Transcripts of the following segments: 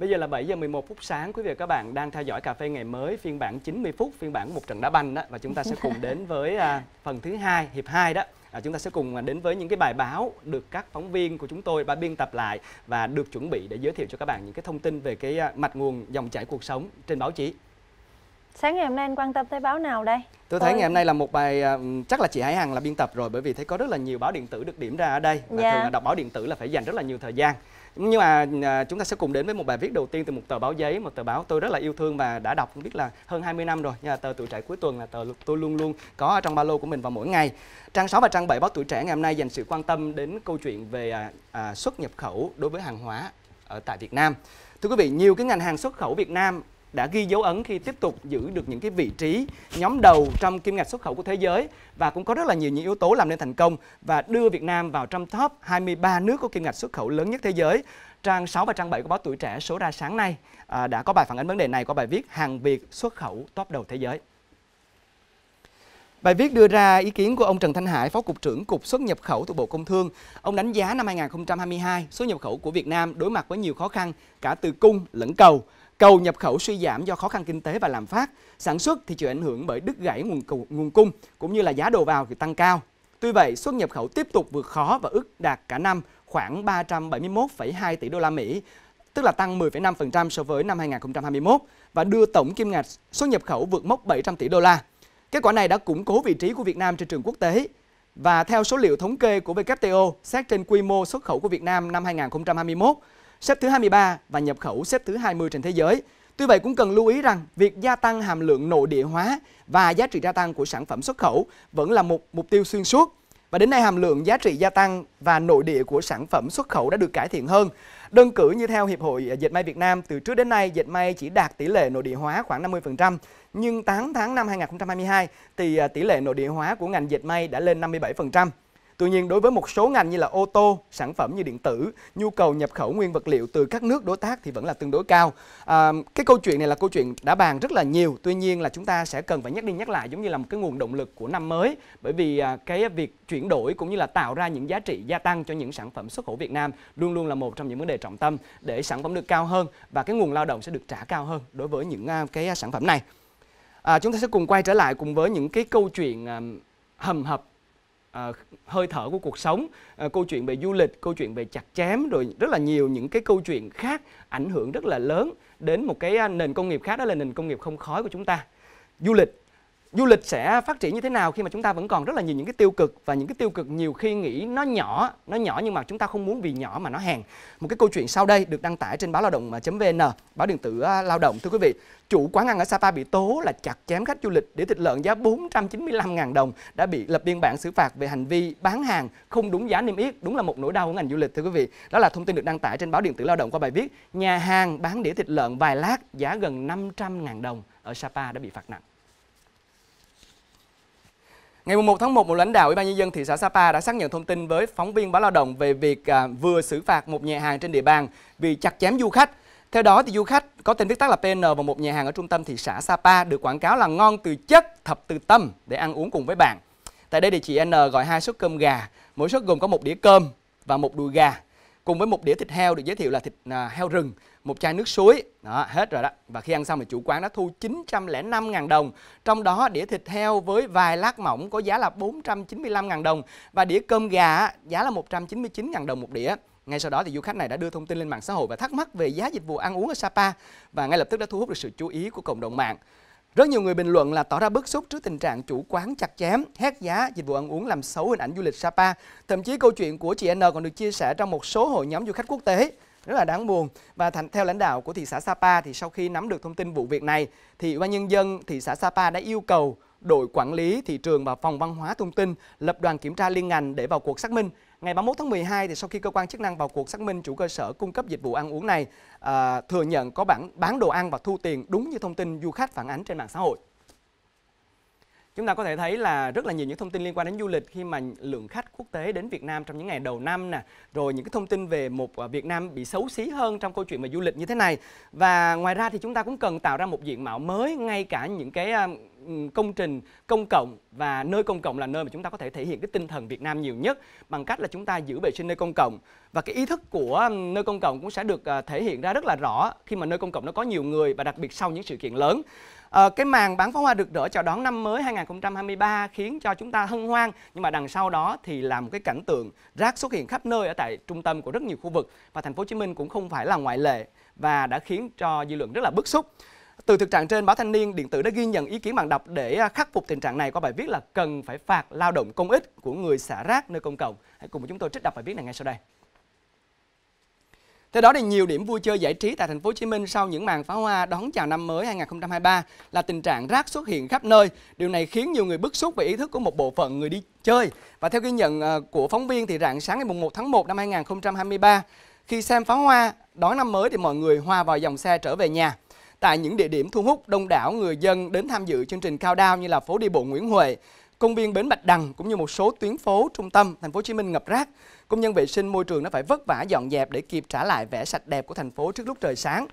Bây giờ là 7 giờ 11 phút sáng quý vị và các bạn đang theo dõi cà phê ngày mới phiên bản 90 phút, phiên bản một trận đá banh đó và chúng ta sẽ cùng đến với à, phần thứ hai, hiệp 2 đó. À, chúng ta sẽ cùng à, đến với những cái bài báo được các phóng viên của chúng tôi đã biên tập lại và được chuẩn bị để giới thiệu cho các bạn những cái thông tin về cái à, mạch nguồn dòng chảy cuộc sống trên báo chí. Sáng ngày hôm nay anh quan tâm tới báo nào đây? Tôi thấy ngày hôm nay là một bài à, chắc là chị Hải Hằng là biên tập rồi bởi vì thấy có rất là nhiều báo điện tử được điểm ra ở đây và dạ. thường là đọc báo điện tử là phải dành rất là nhiều thời gian nhưng mà à, chúng ta sẽ cùng đến với một bài viết đầu tiên từ một tờ báo giấy một tờ báo tôi rất là yêu thương và đã đọc biết là hơn 20 năm rồi như tờ tuổi trẻ cuối tuần là tờ tôi luôn luôn có ở trong ba lô của mình vào mỗi ngày trang 6 và trang 7 báo tuổi trẻ ngày hôm nay dành sự quan tâm đến câu chuyện về à, à, xuất nhập khẩu đối với hàng hóa ở tại Việt Nam thưa quý vị nhiều cái ngành hàng xuất khẩu Việt Nam đã ghi dấu ấn khi tiếp tục giữ được những cái vị trí nhóm đầu trong kim ngạch xuất khẩu của thế giới và cũng có rất là nhiều những yếu tố làm nên thành công và đưa Việt Nam vào trong top 23 nước có kim ngạch xuất khẩu lớn nhất thế giới. Trang 6 và trang 7 của báo Tuổi Trẻ số ra sáng nay à, đã có bài phản ánh vấn đề này có bài viết Hàng Việt xuất khẩu top đầu thế giới. Bài viết đưa ra ý kiến của ông Trần Thanh Hải, Phó Cục trưởng Cục xuất nhập khẩu thuộc Bộ Công Thương. Ông đánh giá năm 2022, xuất nhập khẩu của Việt Nam đối mặt với nhiều khó khăn cả từ cung lẫn cầu cầu nhập khẩu suy giảm do khó khăn kinh tế và lạm phát, sản xuất thì chịu ảnh hưởng bởi đứt gãy nguồn cầu, nguồn cung cũng như là giá đầu vào thì tăng cao. Tuy vậy, xuất nhập khẩu tiếp tục vượt khó và ước đạt cả năm khoảng 371,2 tỷ đô la Mỹ, tức là tăng 10,5% so với năm 2021 và đưa tổng kim ngạch xuất nhập khẩu vượt mốc 700 tỷ đô la. Kết quả này đã củng cố vị trí của Việt Nam trên trường quốc tế và theo số liệu thống kê của WTO xét trên quy mô xuất khẩu của Việt Nam năm 2021 xếp thứ 23 và nhập khẩu xếp thứ 20 trên thế giới. Tuy vậy cũng cần lưu ý rằng việc gia tăng hàm lượng nội địa hóa và giá trị gia tăng của sản phẩm xuất khẩu vẫn là một mục tiêu xuyên suốt. Và đến nay hàm lượng giá trị gia tăng và nội địa của sản phẩm xuất khẩu đã được cải thiện hơn. Đơn cử như theo Hiệp hội Dệt may Việt Nam, từ trước đến nay dệt may chỉ đạt tỷ lệ nội địa hóa khoảng 50%, nhưng 8 tháng năm 2022 thì à, tỷ lệ nội địa hóa của ngành dệt may đã lên 57%. Tuy nhiên, đối với một số ngành như là ô tô, sản phẩm như điện tử, nhu cầu nhập khẩu nguyên vật liệu từ các nước đối tác thì vẫn là tương đối cao. À, cái câu chuyện này là câu chuyện đã bàn rất là nhiều. Tuy nhiên là chúng ta sẽ cần phải nhắc đi nhắc lại giống như là một cái nguồn động lực của năm mới, bởi vì à, cái việc chuyển đổi cũng như là tạo ra những giá trị gia tăng cho những sản phẩm xuất khẩu Việt Nam luôn luôn là một trong những vấn đề trọng tâm để sản phẩm được cao hơn và cái nguồn lao động sẽ được trả cao hơn đối với những à, cái sản phẩm này. À, chúng ta sẽ cùng quay trở lại cùng với những cái câu chuyện à, hầm hập uh, hơi thở của cuộc sống uh, câu chuyện về du lịch câu chuyện về chặt chém rồi rất là nhiều những cái câu chuyện khác ảnh hưởng rất là lớn đến một cái à, nền công nghiệp khác đó là nền công nghiệp không khói của chúng ta du lịch du lịch sẽ phát triển như thế nào khi mà chúng ta vẫn còn rất là nhiều những cái tiêu cực và những cái tiêu cực nhiều khi nghĩ nó nhỏ nó nhỏ nhưng mà chúng ta không muốn vì nhỏ mà nó hèn một cái câu chuyện sau đây được đăng tải trên báo lao động.vn à, báo điện tử à, lao động thưa quý vị chủ quán ăn ở Sapa bị tố là chặt chém khách du lịch để thịt lợn giá 495.000 đồng đã bị lập biên bản xử phạt về hành vi bán hàng không đúng giá niêm yết đúng là một nỗi đau của ngành du lịch thưa quý vị đó là thông tin được đăng tải trên báo điện tử lao động qua bài viết nhà hàng bán đĩa thịt lợn vài lát giá gần 500.000 đồng ở Sapa đã bị phạt nặng Ngày 1 tháng 1, một lãnh đạo Ủy ban nhân dân thị xã Sapa đã xác nhận thông tin với phóng viên báo lao động về việc à, vừa xử phạt một nhà hàng trên địa bàn vì chặt chém du khách. Theo đó thì du khách có tên viết tắt là PN vào một nhà hàng ở trung tâm thị xã Sapa được quảng cáo là ngon từ chất, thập từ tâm để ăn uống cùng với bạn. Tại đây thì chị N gọi hai suất cơm gà, mỗi suất gồm có một đĩa cơm và một đùi gà cùng với một đĩa thịt heo được giới thiệu là thịt à, heo rừng, một chai nước suối. Đó, hết rồi đó. Và khi ăn xong thì chủ quán đã thu 905.000 đồng. Trong đó đĩa thịt heo với vài lát mỏng có giá là 495.000 đồng và đĩa cơm gà giá là 199.000 đồng một đĩa. Ngay sau đó thì du khách này đã đưa thông tin lên mạng xã hội và thắc mắc về giá dịch vụ ăn uống ở Sapa và ngay lập tức đã thu hút được sự chú ý của cộng đồng mạng. Rất nhiều người bình luận là tỏ ra bức xúc trước tình trạng chủ quán chặt chém, hét giá, dịch vụ ăn uống làm xấu hình ảnh du lịch Sapa. Thậm chí câu chuyện của chị N còn được chia sẻ trong một số hội nhóm du khách quốc tế rất là đáng buồn và thành, theo lãnh đạo của thị xã Sapa thì sau khi nắm được thông tin vụ việc này thì ủy ban nhân dân thị xã Sapa đã yêu cầu đội quản lý thị trường và phòng văn hóa thông tin lập đoàn kiểm tra liên ngành để vào cuộc xác minh Ngày 31 tháng 12 thì sau khi cơ quan chức năng vào cuộc xác minh chủ cơ sở cung cấp dịch vụ ăn uống này à, thừa nhận có bản bán đồ ăn và thu tiền đúng như thông tin du khách phản ánh trên mạng xã hội. Chúng ta có thể thấy là rất là nhiều những thông tin liên quan đến du lịch khi mà lượng khách quốc tế đến Việt Nam trong những ngày đầu năm nè, rồi những cái thông tin về một ờ, Việt Nam bị xấu xí hơn trong câu chuyện về du lịch như thế này. Và ngoài ra thì chúng ta cũng cần tạo ra một diện mạo mới ngay cả những cái công trình công cộng và nơi công cộng là nơi mà chúng ta có thể thể hiện cái tinh thần Việt Nam nhiều nhất bằng cách là chúng ta giữ vệ sinh nơi công cộng và cái ý thức của nơi công cộng cũng sẽ được ờ, thể hiện ra rất là rõ khi mà nơi công cộng nó có nhiều người và đặc biệt sau những sự kiện lớn Ờ, cái màn bắn pháo hoa được rỡ chào đón năm mới 2023 khiến cho chúng ta hân hoan nhưng mà đằng sau đó thì là một cái cảnh tượng rác xuất hiện khắp nơi ở tại trung tâm của rất nhiều khu vực và thành phố Hồ Chí Minh cũng không phải là ngoại lệ và đã khiến cho dư luận rất là bức xúc. Từ thực trạng trên, báo Thanh niên điện tử đã ghi nhận ý kiến bạn đọc để à, khắc phục tình trạng này qua bài viết là cần phải phạt lao động công ích của người xả rác nơi công cộng. Hãy cùng với chúng tôi trích đọc bài viết này ngay sau đây. Theo đó thì nhiều điểm vui chơi giải trí tại thành phố Hồ Chí Minh sau những màn pháo hoa đón chào năm mới 2023 là tình trạng rác xuất hiện khắp nơi. Điều này khiến nhiều người bức xúc về ý thức của một bộ phận người đi chơi. Và theo ghi nhận ờ, của phóng viên thì rạng sáng ngày 1 tháng 1 năm 2023, khi xem pháo hoa đón năm mới thì mọi người hòa vào dòng xe trở về nhà. Tại những địa điểm thu hút đông đảo người dân đến tham dự chương trình cao đao như là phố đi bộ Nguyễn Huệ, công viên bến Bạch Đằng cũng như một số tuyến phố trung tâm thành phố Hồ Chí Minh ngập rác. Công nhân vệ sinh môi trường đã phải vất vả dọn dẹp để kịp trả lại vẻ sạch đẹp của thành phố trước lúc trời sáng.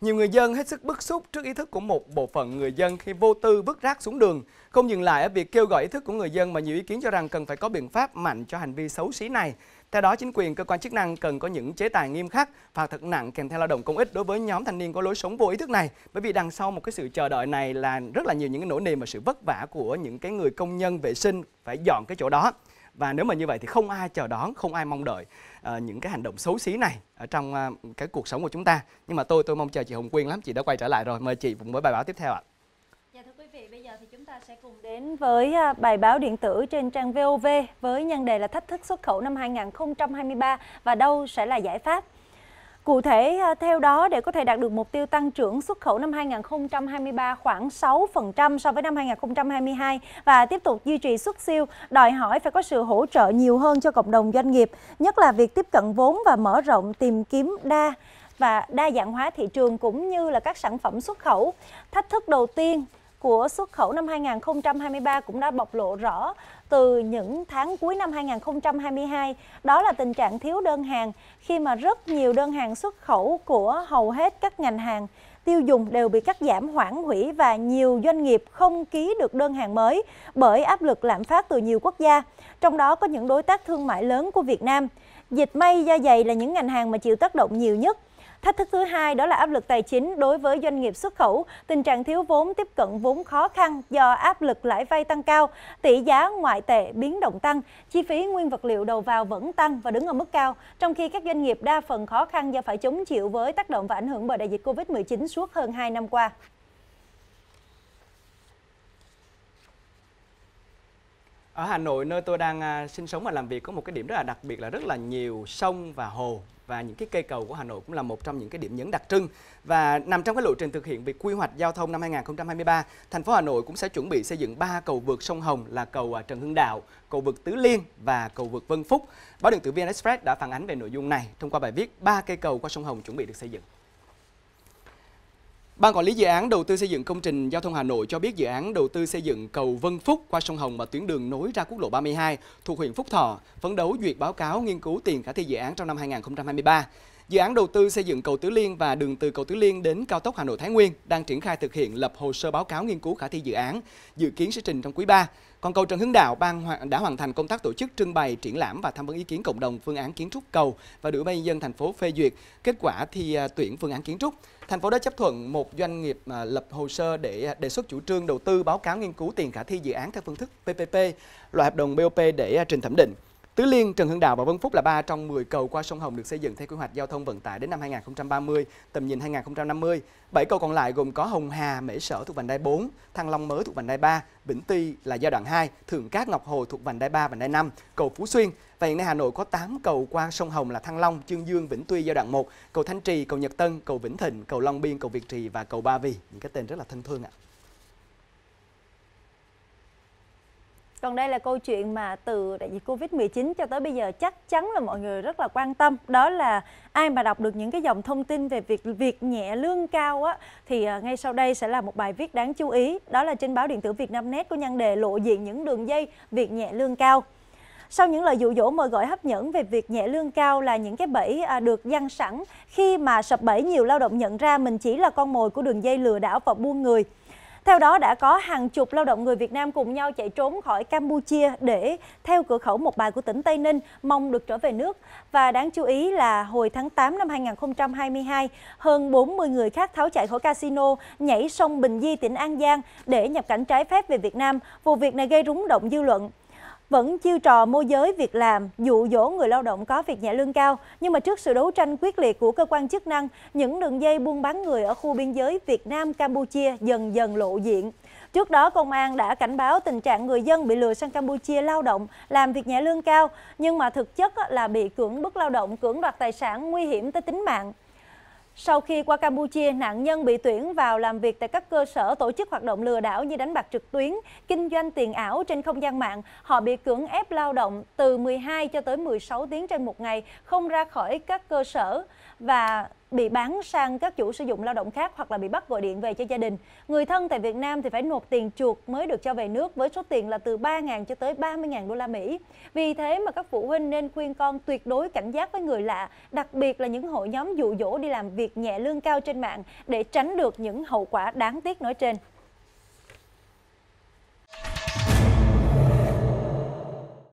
Nhiều người dân hết sức bức xúc trước ý thức của một bộ phận người dân khi vô tư vứt rác xuống đường. Không dừng lại ở việc kêu gọi ý thức của người dân mà nhiều ý kiến cho rằng cần phải có biện pháp mạnh cho hành vi xấu xí này. Theo đó, chính quyền cơ quan chức năng cần có những chế tài nghiêm khắc, phạt thật nặng kèm theo lao động công ích đối với nhóm thanh niên có lối sống vô ý thức này. Bởi vì đằng sau một cái sự chờ đợi này là rất là nhiều những cái nỗi niềm và sự vất vả của những cái người công nhân vệ sinh phải dọn cái chỗ đó và nếu mà như vậy thì không ai chờ đón không ai mong đợi uh, những cái hành động xấu xí này ở trong uh, cái cuộc sống của chúng ta nhưng mà tôi tôi mong chờ chị Hồng Quyên lắm chị đã quay trở lại rồi mời chị cùng với bài báo tiếp theo ạ quý vị, bây giờ thì chúng ta sẽ cùng đến với à, bài báo điện tử trên trang VOV với nhân đề là thách thức xuất khẩu năm 2023 và đâu sẽ là giải pháp. Cụ thể, à, theo đó, để có thể đạt được mục tiêu tăng trưởng xuất khẩu năm 2023 khoảng 6% so với năm 2022 và tiếp tục duy trì xuất siêu, đòi hỏi phải có sự hỗ trợ nhiều hơn cho cộng đồng doanh nghiệp, nhất là việc tiếp cận vốn và mở rộng tìm kiếm đa và đa dạng hóa thị trường cũng như là các sản phẩm xuất khẩu. Thách thức đầu tiên của xuất khẩu năm 2023 cũng đã bộc lộ rõ từ những tháng cuối năm 2022, đó là tình trạng thiếu đơn hàng khi mà rất nhiều đơn hàng xuất khẩu của hầu hết các ngành hàng tiêu dùng đều bị cắt giảm hoãn hủy và nhiều doanh nghiệp không ký được đơn hàng mới bởi áp lực lạm phát từ nhiều quốc gia, trong đó có những đối tác thương mại lớn của Việt Nam. Dịch may da dày là những ngành hàng mà chịu tác động nhiều nhất Thách thức thứ hai đó là áp lực tài chính đối với doanh nghiệp xuất khẩu. Tình trạng thiếu vốn tiếp cận vốn khó khăn do áp lực lãi vay tăng cao, tỷ giá ngoại tệ biến động tăng, chi phí nguyên vật liệu đầu vào vẫn tăng và đứng ở mức cao, trong khi các doanh nghiệp đa phần khó khăn do phải chống chịu với tác động và ảnh hưởng bởi đại dịch Covid-19 suốt hơn 2 năm qua. ở Hà Nội nơi tôi đang à, sinh sống và làm việc có một cái điểm rất là đặc biệt là rất là nhiều sông và hồ và những cái cây cầu của Hà Nội cũng là một trong những cái điểm nhấn đặc trưng và nằm trong cái lộ trình thực hiện việc quy hoạch giao thông năm 2023, thành phố Hà Nội cũng sẽ chuẩn bị xây dựng ba cầu vượt sông Hồng là cầu à, Trần Hưng Đạo, cầu vượt Tứ Liên và cầu vượt Vân Phúc. Báo điện tử VN Express đã phản ánh về nội dung này thông qua bài viết ba cây cầu qua sông Hồng chuẩn bị được xây dựng. Ban quản lý dự án đầu tư xây dựng công trình giao thông Hà Nội cho biết dự án đầu tư xây dựng cầu Vân Phúc qua sông Hồng và tuyến đường nối ra quốc lộ 32 thuộc huyện Phúc Thọ, phấn đấu duyệt báo cáo nghiên cứu tiền khả thi dự án trong năm 2023. Dự án đầu tư xây dựng cầu Tứ Liên và đường từ cầu Tứ Liên đến cao tốc Hà Nội Thái Nguyên đang triển khai thực hiện lập hồ sơ báo cáo nghiên cứu khả thi dự án, dự kiến sẽ trình trong quý 3. Còn cầu Trần Hưng Đạo ban đã hoàn thành công tác tổ chức trưng bày, triển lãm và tham vấn ý kiến cộng đồng phương án kiến trúc cầu và được ban dân thành phố phê duyệt. Kết quả thì à, tuyển phương án kiến trúc. Thành phố đã chấp thuận một doanh nghiệp à, lập hồ sơ để à, đề xuất chủ trương đầu tư báo cáo nghiên cứu tiền khả thi dự án theo phương thức PPP, loại hợp đồng BOP để trình thẩm định. Tứ Liên, Trần Hưng Đạo và Vân Phúc là ba trong 10 cầu qua sông Hồng được xây dựng theo quy hoạch giao thông vận tải đến năm 2030, tầm nhìn 2050. bảy cầu còn lại gồm có Hồng Hà, Mễ Sở thuộc vành đai 4, Thăng Long Mới thuộc vành đai 3, Vĩnh Ti là giai đoạn 2, Thượng Cát Ngọc hồ thuộc vành đai 3, vành đai 5, cầu Phú Xuyên. Và hiện nay Hà Nội có 8 cầu qua sông Hồng là Thăng Long, Chương Dương, Vĩnh Tuy giai đoạn 1, cầu Thanh Trì, cầu Nhật Tân, cầu Vĩnh Thịnh, cầu Long Biên, cầu Việt Trì và cầu Ba Vì. Những cái tên rất là thân thương ạ. Còn đây là câu chuyện mà từ đại dịch Covid-19 cho tới bây giờ chắc chắn là mọi người rất là quan tâm. Đó là ai mà đọc được những cái dòng thông tin về việc việc nhẹ lương cao á thì à, ngay sau đây sẽ là một bài viết đáng chú ý. Đó là trên báo điện tử việt nam net có nhan đề lộ diện những đường dây việc nhẹ lương cao. Sau những lời dụ dỗ mời gọi hấp dẫn về việc nhẹ lương cao là những cái bẫy à, được dăng sẵn khi mà sập bẫy nhiều lao động nhận ra mình chỉ là con mồi của đường dây lừa đảo và buôn người. Theo đó đã có hàng chục lao động người Việt Nam cùng nhau chạy trốn khỏi Campuchia để theo cửa khẩu Một Bài của tỉnh Tây Ninh mong được trở về nước. Và đáng chú ý là hồi tháng 8 năm 2022, hơn 40 người khác tháo chạy khỏi casino nhảy sông Bình Di tỉnh An Giang để nhập cảnh trái phép về Việt Nam. Vụ việc này gây rúng động dư luận vẫn chiêu trò môi giới việc làm, dụ dỗ người lao động có việc nhẹ lương cao. Nhưng mà trước sự đấu tranh quyết liệt của cơ quan chức năng, những đường dây buôn bán người ở khu biên giới Việt Nam-Campuchia dần dần lộ diện. Trước đó, công an đã cảnh báo tình trạng người dân bị lừa sang Campuchia lao động, làm việc nhẹ lương cao, nhưng mà thực chất là bị cưỡng bức lao động, cưỡng đoạt tài sản nguy hiểm tới tính mạng. Sau khi qua Campuchia, nạn nhân bị tuyển vào làm việc tại các cơ sở tổ chức hoạt động lừa đảo như đánh bạc trực tuyến, kinh doanh tiền ảo trên không gian mạng. Họ bị cưỡng ép lao động từ 12 cho tới 16 tiếng trên một ngày, không ra khỏi các cơ sở và bị bán sang các chủ sử dụng lao động khác hoặc là bị bắt gọi điện về cho gia đình. Người thân tại Việt Nam thì phải nộp tiền chuộc mới được cho về nước với số tiền là từ 3.000 cho tới 30.000 đô la Mỹ. Vì thế mà các phụ huynh nên khuyên con tuyệt đối cảnh giác với người lạ, đặc biệt là những hội nhóm dụ dỗ đi làm việc nhẹ lương cao trên mạng để tránh được những hậu quả đáng tiếc nói trên.